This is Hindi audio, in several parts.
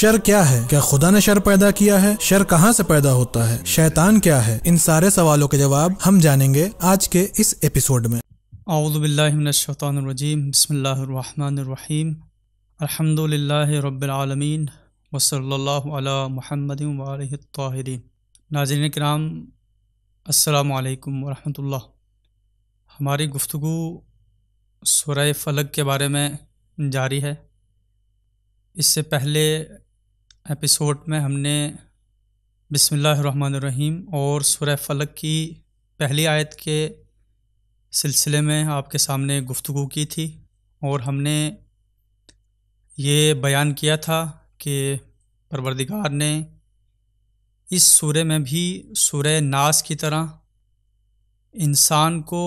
शर क्या है क्या खुदा ने शर पैदा किया है शर कहाँ से पैदा होता है शैतान क्या है इन सारे सवालों के जवाब हम जानेंगे आज के इस एपिसोड में अउदबिल्लिनशैतरजीम बसमीम अलहमदिल्ला रबालमीन वसल महमद वालहरीन नाजरन कराम असलकम वरहमल हमारी गुफ्तु शराय फलक के बारे में जारी है इससे पहले एपिसोड में हमने बिसमीम और सुरह फ़लक की पहली आयत के सिलसिले में आपके सामने गुफ्तु की थी और हमने ये बयान किया था कि परवरदिगार ने इस सूर्य में भी सूर्य नास की तरह इंसान को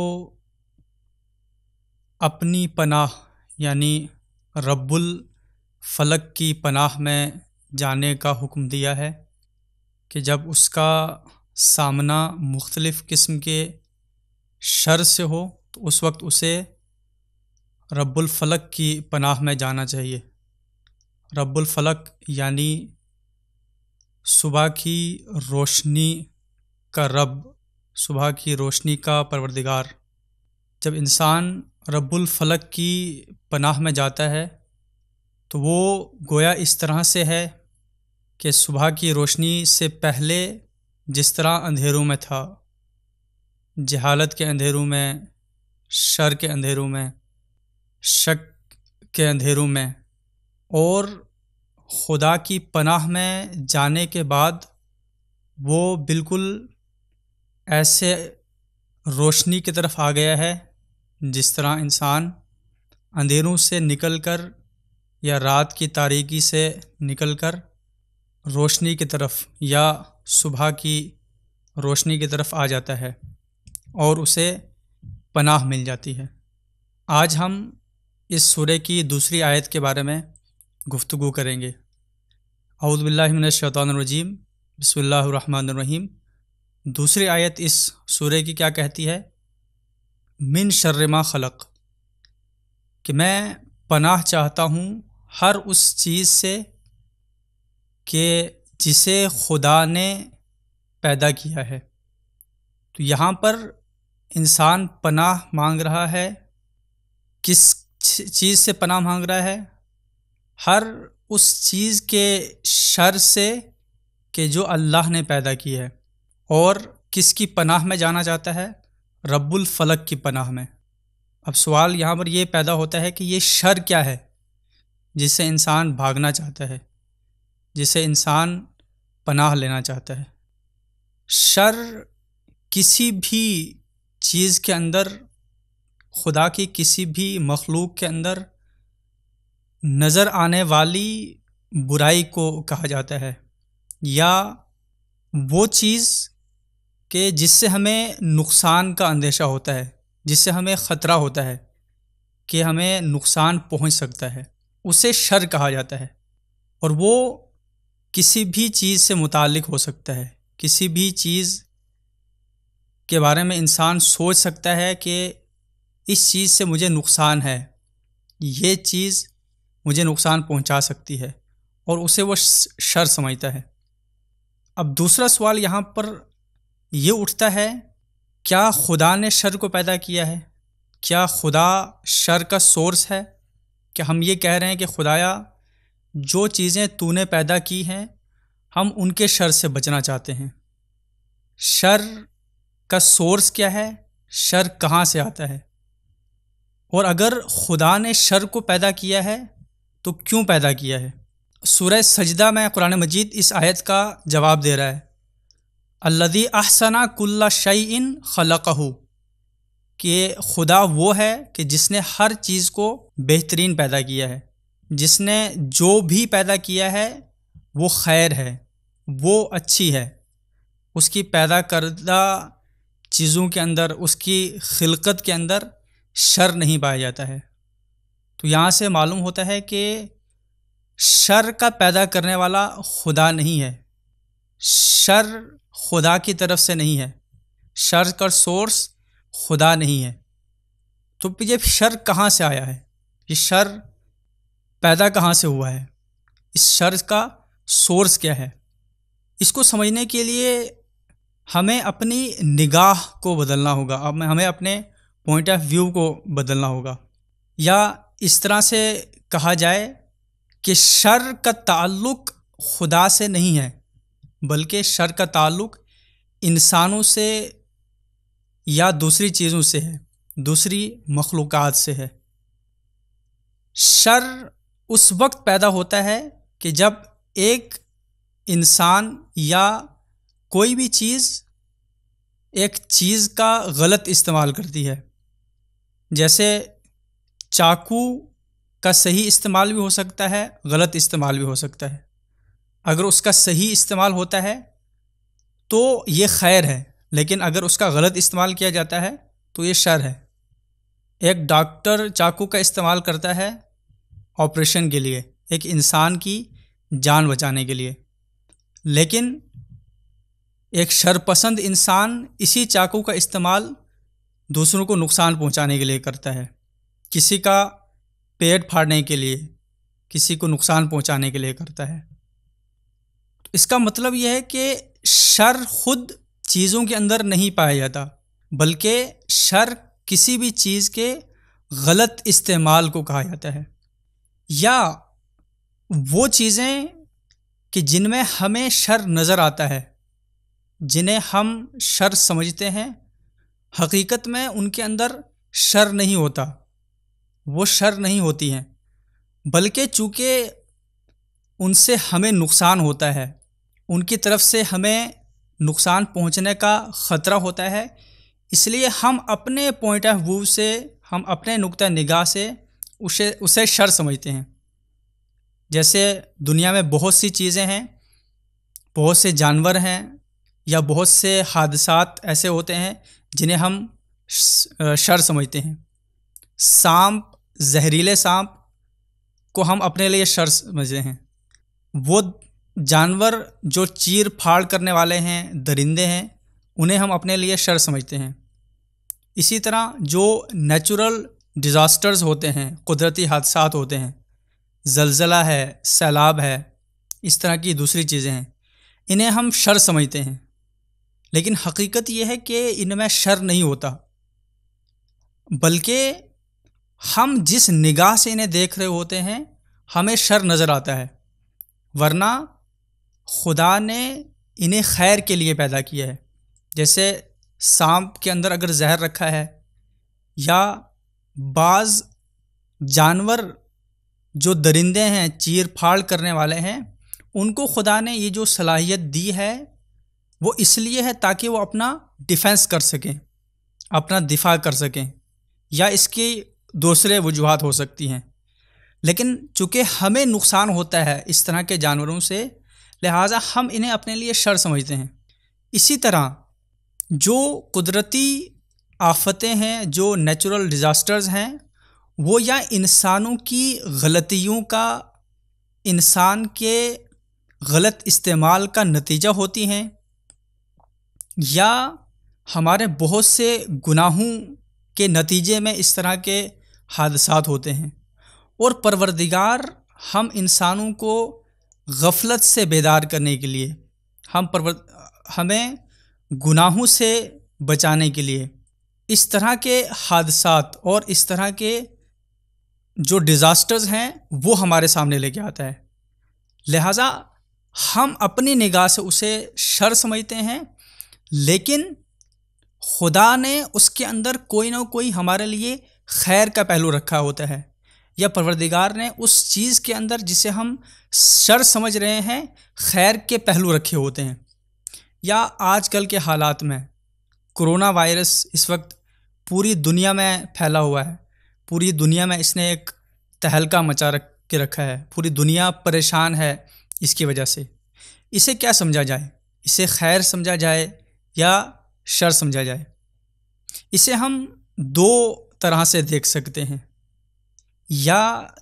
अपनी पनाह यानी रब्बुल फलक की पनाह में जाने का हुक्म दिया है कि जब उसका सामना मुख्तलिफ़ किस्म के शर से हो तो उस वक्त उसे फलक की पनाह में जाना चाहिए फलक यानी सुबह की रोशनी का रब सुबह की रोशनी का परवरदिगार जब इंसान फलक की पनाह में जाता है तो वो गोया इस तरह से है कि सुबह की रोशनी से पहले जिस तरह अंधेरों में था जहालत के अंधेरों में शर के अंधेरों में शक के अंधेरों में और खुदा की पनाह में जाने के बाद वो बिल्कुल ऐसे रोशनी की तरफ आ गया है जिस तरह इंसान अंधेरों से निकलकर या रात की तारीकी से निकलकर रोशनी की तरफ या सुबह की रोशनी की तरफ आ जाता है और उसे पनाह मिल जाती है आज हम इस सूर्य की दूसरी आयत के बारे में गुफ्तु करेंगे अवदबिल्लाशतरजीम बसमीम दूसरी आयत इस सूर्य की क्या कहती है मिन शर्रमा खलक कि मैं पनाह चाहता हूँ हर उस चीज़ से कि जिसे खुदा ने पैदा किया है तो यहाँ पर इंसान पनाह मांग रहा है किस चीज़ से पनाह मांग रहा है हर उस चीज़ के शर से कि जो अल्लाह ने पैदा की है और किसकी पनाह में जाना जाता है रब्बुल फलक की पनाह में अब सवाल यहाँ पर यह पैदा होता है कि ये शर क्या है जिससे इंसान भागना चाहता है जिसे इंसान पनाह लेना चाहता है शर किसी भी चीज़ के अंदर खुदा की किसी भी मखलूक के अंदर नज़र आने वाली बुराई को कहा जाता है या वो चीज़ के जिससे हमें नुकसान का अंदेशा होता है जिससे हमें ख़तरा होता है कि हमें नुकसान पहुंच सकता है उसे शर कहा जाता है और वो किसी भी चीज़ से मुतालिक हो सकता है किसी भी चीज़ के बारे में इंसान सोच सकता है कि इस चीज़ से मुझे नुकसान है ये चीज़ मुझे नुकसान पहुंचा सकती है और उसे वो शर समझता है अब दूसरा सवाल यहाँ पर ये उठता है क्या खुदा ने शर को पैदा किया है क्या खुदा शर का सोर्स है क्या हम ये कह रहे हैं कि खुदाया जो चीज़ें तूने पैदा की हैं हम उनके शर से बचना चाहते हैं शर का सोर्स क्या है शर कहाँ से आता है और अगर खुदा ने शर को पैदा किया है तो क्यों पैदा किया है सूरह सजदा में कुरान मजीद इस आयत का जवाब दे रहा है अल्लदी अहसना कुल्ला शईन खलकहू कि खुदा वो है कि जिसने हर चीज़ को बेहतरीन पैदा किया है जिसने जो भी पैदा किया है वो खैर है वो अच्छी है उसकी पैदा करदा चीज़ों के अंदर उसकी खिलकत के अंदर शर नहीं पाया जाता है तो यहाँ से मालूम होता है कि शर का पैदा करने वाला खुदा नहीं है शर खुदा की तरफ से नहीं है शर का सोर्स खुदा नहीं है तो ये शर कहाँ से आया है ये शर पैदा कहाँ से हुआ है इस शर का सोर्स क्या है इसको समझने के लिए हमें अपनी निगाह को बदलना होगा हमें हमें अपने पॉइंट ऑफ व्यू को बदलना होगा या इस तरह से कहा जाए कि शर का ताल्लुक खुदा से नहीं है बल्कि शर का ताल्लुक इंसानों से या दूसरी चीज़ों से है दूसरी मखलूक़ात से है शर उस वक्त पैदा होता है कि जब एक इंसान या कोई भी चीज़ एक चीज़ का गलत इस्तेमाल करती है जैसे चाकू का सही इस्तेमाल भी हो सकता है गलत इस्तेमाल भी हो सकता है अगर उसका सही इस्तेमाल होता है तो ये खैर है लेकिन अगर उसका गलत इस्तेमाल किया जाता है तो ये शर है एक डॉक्टर चाकू का इस्तेमाल करता है ऑपरेशन के लिए एक इंसान की जान बचाने के लिए लेकिन एक शरपसंद इंसान इसी चाकू का इस्तेमाल दूसरों को नुकसान पहुंचाने के लिए करता है किसी का पेट फाड़ने के लिए किसी को नुकसान पहुंचाने के लिए करता है इसका मतलब यह है कि शर खुद चीज़ों के अंदर नहीं पाया जाता बल्कि शर किसी भी चीज़ के गलत इस्तेमाल को कहा जाता है या वो चीज़ें कि जिनमें हमें शर नज़र आता है जिन्हें हम शर समझते हैं हकीकत में उनके अंदर शर नहीं होता वो शर नहीं होती हैं बल्कि चूँकि उनसे हमें नुकसान होता है उनकी तरफ से हमें नुकसान पहुंचने का ख़तरा होता है इसलिए हम अपने पॉइंट ऑफ व्यू से हम अपने नुक़ निगाह से उसे उसे शर समझते हैं जैसे दुनिया में बहुत सी चीज़ें हैं बहुत से जानवर हैं या बहुत से हादसा ऐसे होते हैं जिन्हें हम शर समझते हैं सांप जहरीले सांप को हम अपने लिए शर समझते हैं वो जानवर जो चीर फाड़ करने वाले हैं दरिंदे हैं उन्हें हम अपने लिए शर समझते हैं इसी तरह जो नेचुरल डिज़ास्टर्स होते हैं कुदरती हादसा होते हैं जलजला है सैलाब है इस तरह की दूसरी चीज़ें हैं इन्हें हम शर समझते हैं लेकिन हकीकत यह है कि इनमें शर नहीं होता बल्कि हम जिस निगाह से इन्हें देख रहे होते हैं हमें शर नज़र आता है वरना खुदा ने इन्हें खैर के लिए पैदा किया है जैसे सांप के अंदर अगर जहर रखा है या बाज जानवर जो दरिंदे हैं चीर फाड़ करने वाले हैं उनको खुदा ने ये जो सलाहियत दी है वो इसलिए है ताकि वो अपना डिफेंस कर सकें अपना दिफा कर सकें या इसकी दूसरे वजूहत हो सकती हैं लेकिन चूँकि हमें नुकसान होता है इस तरह के जानवरों से लिहाजा हम इन्हें अपने लिए शर समझते हैं इसी तरह जो कुदरती आफतें हैं जो नेचुरल डिज़ास्टर्स हैं वो या इंसानों की गलतियों का इंसान के गलत इस्तेमाल का नतीजा होती हैं या हमारे बहुत से गुनाहों के नतीजे में इस तरह के हादसा होते हैं और परवरदिगार हम इंसानों को गफलत से बेदार करने के लिए हम परवर हमें गुनाहों से बचाने के लिए इस तरह के हादसा और इस तरह के जो डिज़ास्टर्स हैं वो हमारे सामने लेके आता है लिहाजा हम अपनी निगाह से उसे शर समझते हैं लेकिन खुदा ने उसके अंदर कोई ना कोई हमारे लिए खैर का पहलू रखा होता है या परवरदिगार ने उस चीज़ के अंदर जिसे हम शर समझ रहे हैं खैर के पहलू रखे होते हैं या आजकल के हालात में कोरोना वायरस इस वक्त पूरी दुनिया में फैला हुआ है पूरी दुनिया में इसने एक तहलका मचा रख के रखा है पूरी दुनिया परेशान है इसकी वजह से इसे क्या समझा जाए इसे खैर समझा जाए या शर समझा जाए इसे हम दो तरह से देख सकते हैं या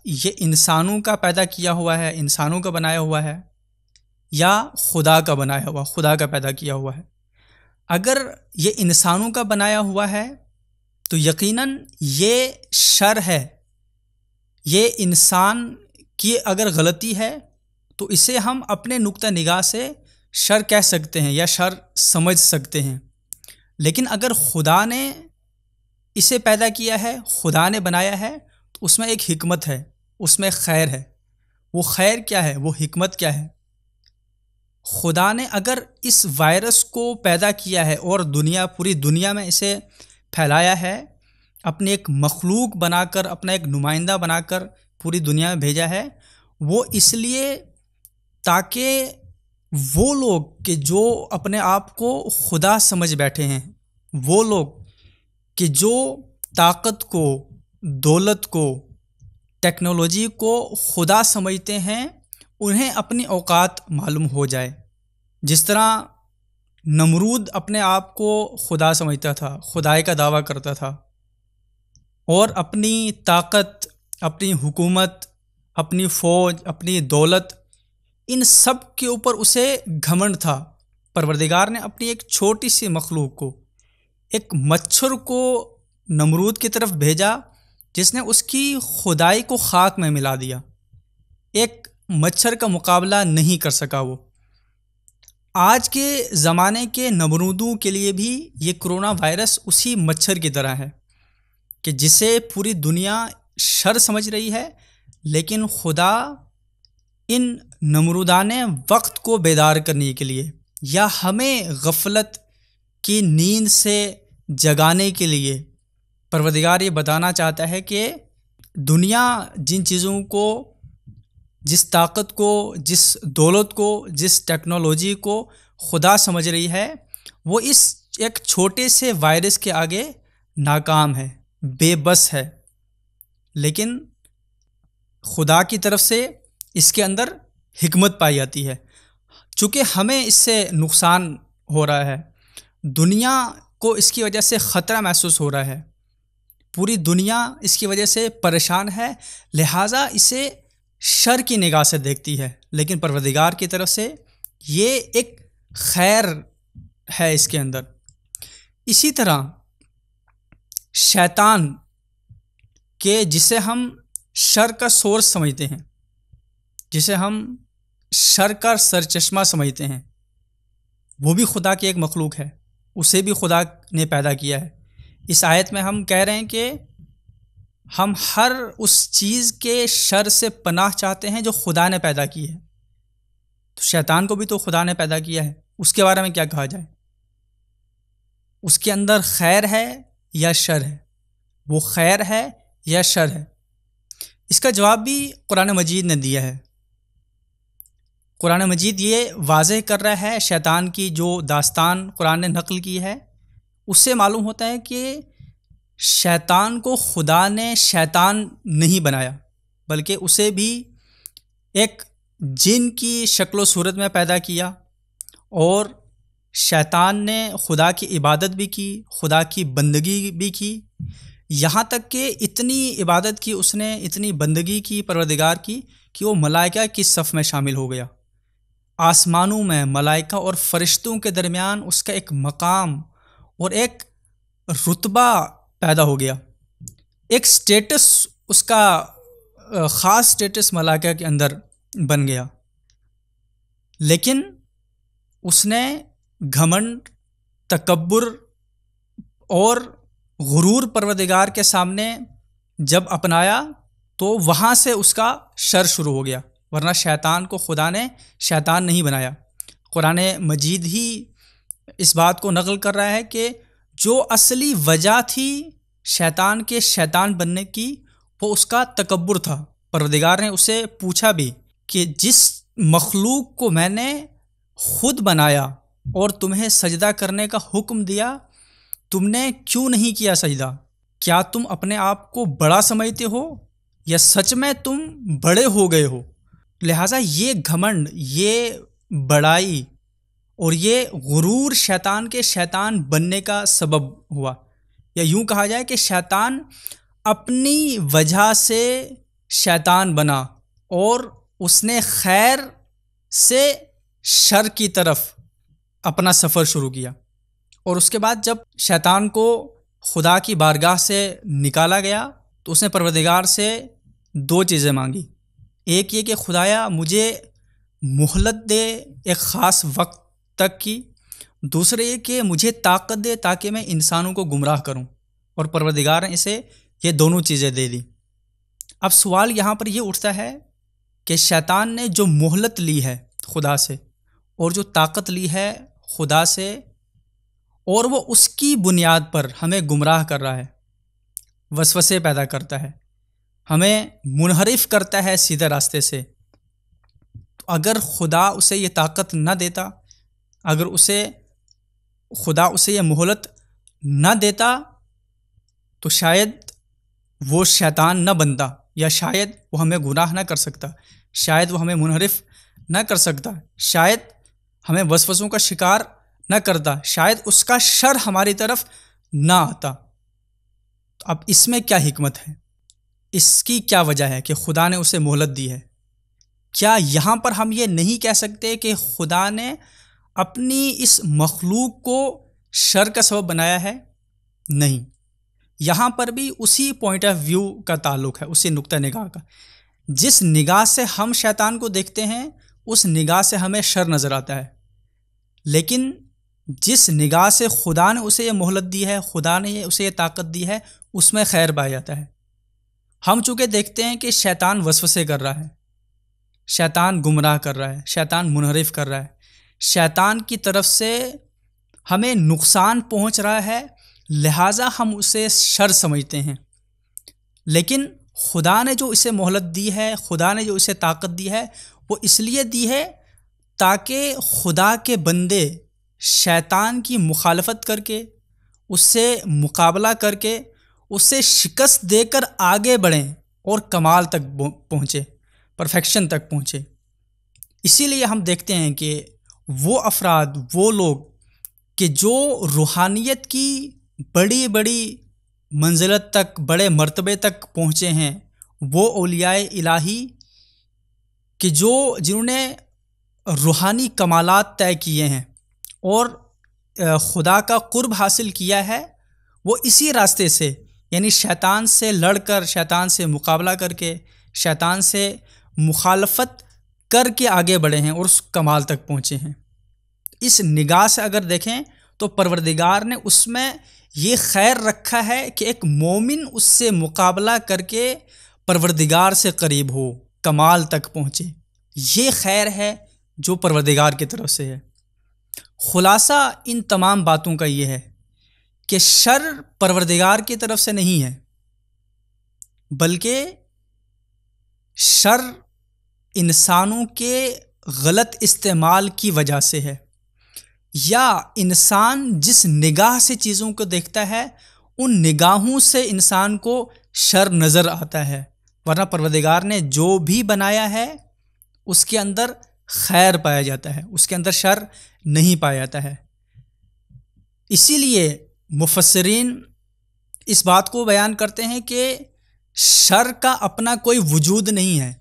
ये इंसानों का पैदा किया हुआ है इंसानों का बनाया हुआ है या खुदा का बनाया हुआ खुदा का पैदा किया हुआ है अगर ये इंसानों का बनाया हुआ है तो यकीनन ये शर है ये इंसान की अगर गलती है तो इसे हम अपने नुक़ निगाह से शर कह सकते हैं या शर समझ सकते हैं लेकिन अगर खुदा ने इसे पैदा किया है खुदा ने बनाया है तो उसमें एक हमत है उसमें खैर है वो खैर क्या है वो हमत क्या है खुदा ने अगर इस वायरस को पैदा किया है और दुनिया पूरी दुनिया में इसे फैलाया है अपने एक मखलूक बनाकर अपना एक नुमाइंदा बनाकर पूरी दुनिया में भेजा है वो इसलिए ताकि वो लोग कि जो अपने आप को खुदा समझ बैठे हैं वो लोग कि जो ताकत को दौलत को टेक्नोलॉजी को खुदा समझते हैं उन्हें अपनी औकात मालूम हो जाए जिस तरह नमरूद अपने आप को खुदा समझता था खुदाई का दावा करता था और अपनी ताकत अपनी हुकूमत अपनी फ़ौज अपनी दौलत इन सब के ऊपर उसे घमंड था परवरदिगार ने अपनी एक छोटी सी मखलूक को एक मच्छर को नमरूद की तरफ भेजा जिसने उसकी खुदाई को खाक में मिला दिया एक मच्छर का मुकाबला नहीं कर सका वो आज के ज़माने के नमरूदों के लिए भी ये कोरोना वायरस उसी मच्छर की तरह है कि जिसे पूरी दुनिया शर समझ रही है लेकिन खुदा इन नमरूदान वक्त को बेदार करने के लिए या हमें गफलत की नींद से जगाने के लिए परवदगार ये बताना चाहता है कि दुनिया जिन चीज़ों को जिस ताकत को जिस दौलत को जिस टेक्नोलॉजी को खुदा समझ रही है वो इस एक छोटे से वायरस के आगे नाकाम है बेबस है लेकिन खुदा की तरफ से इसके अंदर हिकमत पाई जाती है चूँकि हमें इससे नुकसान हो रहा है दुनिया को इसकी वजह से ख़तरा महसूस हो रहा है पूरी दुनिया इसकी वजह से परेशान है लिहाजा इसे शर की निगाह से देखती है लेकिन परवदिगार की तरफ से ये एक खैर है इसके अंदर इसी तरह शैतान के जिसे हम शर का सोर्स समझते हैं जिसे हम शर का सरचश्मा समझते हैं वो भी खुदा की एक मखलूक है उसे भी खुदा ने पैदा किया है इस आयत में हम कह रहे हैं कि हम हर उस चीज़ के शर से पनाह चाहते हैं जो खुदा ने पैदा की है तो शैतान को भी तो खुदा ने पैदा किया है उसके बारे में क्या कहा जाए उसके अंदर खैर है या शर है वो खैर है या शर है इसका जवाब भी कुरान मजीद ने दिया है कुरान मजीद ये वाज कर रहा है शैतान की जो दास्तान कुरान ने नकल की है उससे मालूम होता है कि शैतान को खुदा ने शैतान नहीं बनाया बल्कि उसे भी एक जिन की शक्ल सूरत में पैदा किया और शैतान ने खुदा की इबादत भी की खुदा की बंदगी भी की यहाँ तक कि इतनी इबादत की उसने इतनी बंदगी की परवरदिगार की कि वो मलाइका की सफ़ में शामिल हो गया आसमानों में मलाइका और फरिश्तों के दरमियान उसका एक मकाम और एक रुतबा पैदा हो गया एक स्टेटस उसका ख़ास स्टेटस मलाका के अंदर बन गया लेकिन उसने घमंड तकबर और गुरूर परवदिगार के सामने जब अपनाया तो वहाँ से उसका शर शुरू हो गया वरना शैतान को खुदा ने शैतान नहीं बनाया कुरान मजीद ही इस बात को नकल कर रहा है कि जो असली वजह थी शैतान के शैतान बनने की वो उसका तकबर था परवदिगार ने उसे पूछा भी कि जिस मखलूक को मैंने खुद बनाया और तुम्हें सजदा करने का हुक्म दिया तुमने क्यों नहीं किया सजदा क्या तुम अपने आप को बड़ा समझते हो या सच में तुम बड़े हो गए हो लिहाजा ये घमंड ये बड़ाई और ये गुरूर शैतान के शैतान बनने का सबब हुआ या यूँ कहा जाए कि शैतान अपनी वजह से शैतान बना और उसने खैर से शर की तरफ अपना सफ़र शुरू किया और उसके बाद जब शैतान को खुदा की बारगाह से निकाला गया तो उसने परवरदिगार से दो चीज़ें मांगी एक ये कि खुदाया मुझे मोहलत दे एक ख़ास वक्त तक की दूसरे ये कि मुझे ताकत दे ताकि मैं इंसानों को गुमराह करूं और परवरदिगार ने इसे ये दोनों चीज़ें दे दी अब सवाल यहाँ पर यह उठता है कि शैतान ने जो मोहलत ली है खुदा से और जो ताकत ली है खुदा से और वो उसकी बुनियाद पर हमें गुमराह कर रहा है वसवसे पैदा करता है हमें मुनहरफ करता है सीधे रास्ते से तो अगर खुदा उसे ये ताकत न देता अगर उसे खुदा उसे यह मोहलत ना देता तो शायद वो शैतान न बनता या शायद वो हमें गुनाह ना कर सकता शायद वो हमें मुनहरफ ना कर सकता शायद हमें वसवसों का शिकार ना करता शायद उसका शर हमारी तरफ ना आता तो अब इसमें क्या हिकमत है इसकी क्या वजह है कि खुदा ने उसे मोहलत दी है क्या यहाँ पर हम ये नहीं कह सकते कि खुदा ने अपनी इस मखलूक को शर का सबब बनाया है नहीं यहाँ पर भी उसी पॉइंट ऑफ व्यू का ताल्लुक है उसी नुक़ निगाह का जिस निगाह से हम शैतान को देखते हैं उस निगाह से हमें शर नज़र आता है लेकिन जिस निगाह से खुदा ने उसे ये मोहलत दी है खुदा ने उसे ये ताकत दी है उसमें खैर पाया जाता है हम चूँकि देखते हैं कि शैतान वसवसे कर रहा है शैतान गुमराह कर रहा है शैतान मुनहरफ कर रहा है शैतान की तरफ से हमें नुकसान पहुंच रहा है लिहाजा हम उसे शर समझते हैं लेकिन खुदा ने जो इसे मोहलत दी है खुदा ने जो इसे ताकत दी है वो इसलिए दी है ताकि खुदा के बंदे शैतान की मुखालफत करके उससे मुकाबला करके उससे शिकस्त देकर आगे बढ़ें और कमाल तक पहुँचे परफेक्शन तक पहुँचे इसीलिए हम देखते हैं कि वो अफराद वो लोग कि जो रूहानियत की बड़ी बड़ी मंजिलत तक बड़े मरतबे तक पहुँचे हैं वो ओलियाए इलाही कि जो जिन्होंने रूहानी कमालात तय किए हैं और खुदा का कुर्ब हासिल किया है वो इसी रास्ते से यानी शैतान से लड़कर शैतान से मुकाबला करके शैतान से मुखालफत करके आगे बढ़े हैं और उस कमाल तक पहुँचे हैं इस निगाह से अगर देखें तो परवरदिगार ने उसमें ये खैर रखा है कि एक मोमिन उससे मुकाबला करके परवरदिगार से करीब हो कमाल तक पहुँचे ये खैर है जो परवरदिगार की तरफ से है खुलासा इन तमाम बातों का ये है कि शर परवरदिगार की तरफ से नहीं है बल्कि शर इंसानों के गलत इस्तेमाल की वजह से है या इंसान जिस निगाह से चीज़ों को देखता है उन निगाहों से इंसान को शर नज़र आता है वरना परवदिगार ने जो भी बनाया है उसके अंदर खैर पाया जाता है उसके अंदर शर नहीं पाया जाता है इसीलिए मुफसरीन इस बात को बयान करते हैं कि शर का अपना कोई वजूद नहीं है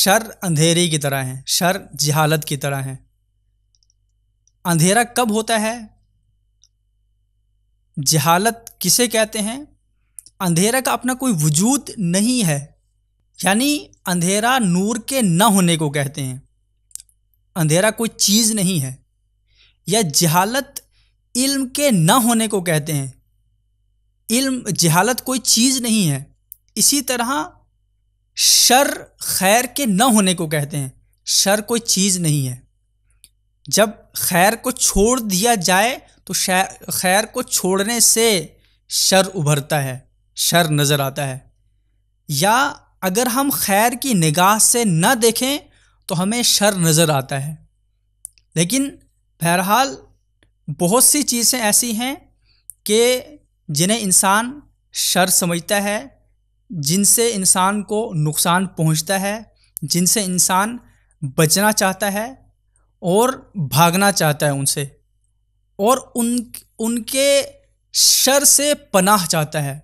शर अंधेरे की तरह है शर जहालत की तरह है अंधेरा कब होता है जहालत किसे कहते हैं अंधेरा का अपना कोई वजूद नहीं है यानी अंधेरा नूर के न होने को कहते हैं अंधेरा कोई चीज़ नहीं है या जहालत इल्म के न होने को कहते हैं इल्म जहालत कोई चीज़ नहीं है इसी तरह शर खैर के न होने को कहते हैं शर कोई चीज़ नहीं है जब खैर को छोड़ दिया जाए तो खैर को छोड़ने से शर उभरता है शर नज़र आता है या अगर हम खैर की निगाह से न देखें तो हमें शर नज़र आता है लेकिन बहरहाल बहुत सी चीज़ें ऐसी हैं कि जिन्हें इंसान शर समझता है जिनसे इंसान को नुकसान पहुंचता है जिनसे इंसान बचना चाहता है और भागना चाहता है उनसे और उन उनके शर से पनाह चाहता है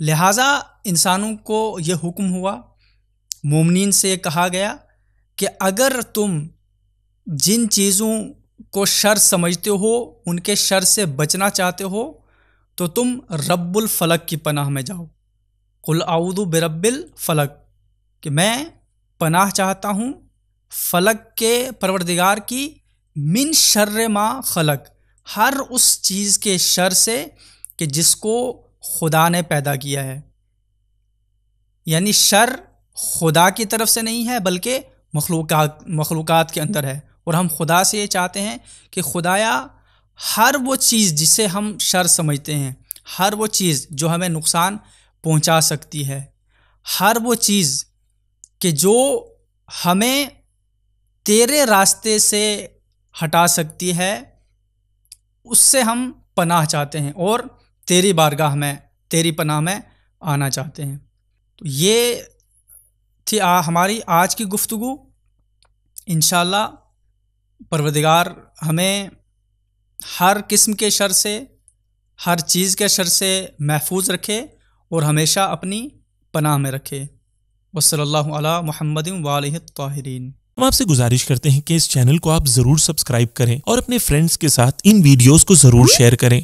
लिहाजा इंसानों को यह हुक्म हुआ मोमिन से कहा गया कि अगर तुम जिन चीज़ों को शर समझते हो उनके शर से बचना चाहते हो तो तुम रब्बुल फलक की पनाह में जाओ कुल आऊदु बिरब्बिल फलक कि मैं पनाह चाहता हूँ फलक के परवरदिगार की मिन शर्र माँ खलक हर उस चीज़ के शर से कि जिसको खुदा ने पैदा किया है यानी शर खुदा की तरफ से नहीं है बल्कि मखलूक मखलूक के अंदर है और हम खुदा से ये चाहते हैं कि खुदाया हर वो चीज़ जिसे हम शर समझते हैं हर वो चीज़ जो हमें नुकसान पहुंचा सकती है हर वो चीज़ कि जो हमें तेरे रास्ते से हटा सकती है उससे हम पनाह चाहते हैं और तेरी बारगाह में तेरी पनाह में आना चाहते हैं तो ये थी आ, हमारी आज की गुफ्तु इन परवदिगार हमें हर किस्म के शर से हर चीज़ के शर से महफूज रखे और हमेशा अपनी पनाह में रखे वसल्ला महमदिन वाल ताहरीन हम आपसे गुजारिश करते हैं कि इस चैनल को आप जरूर सब्सक्राइब करें और अपने फ्रेंड्स के साथ इन वीडियोस को जरूर शेयर करें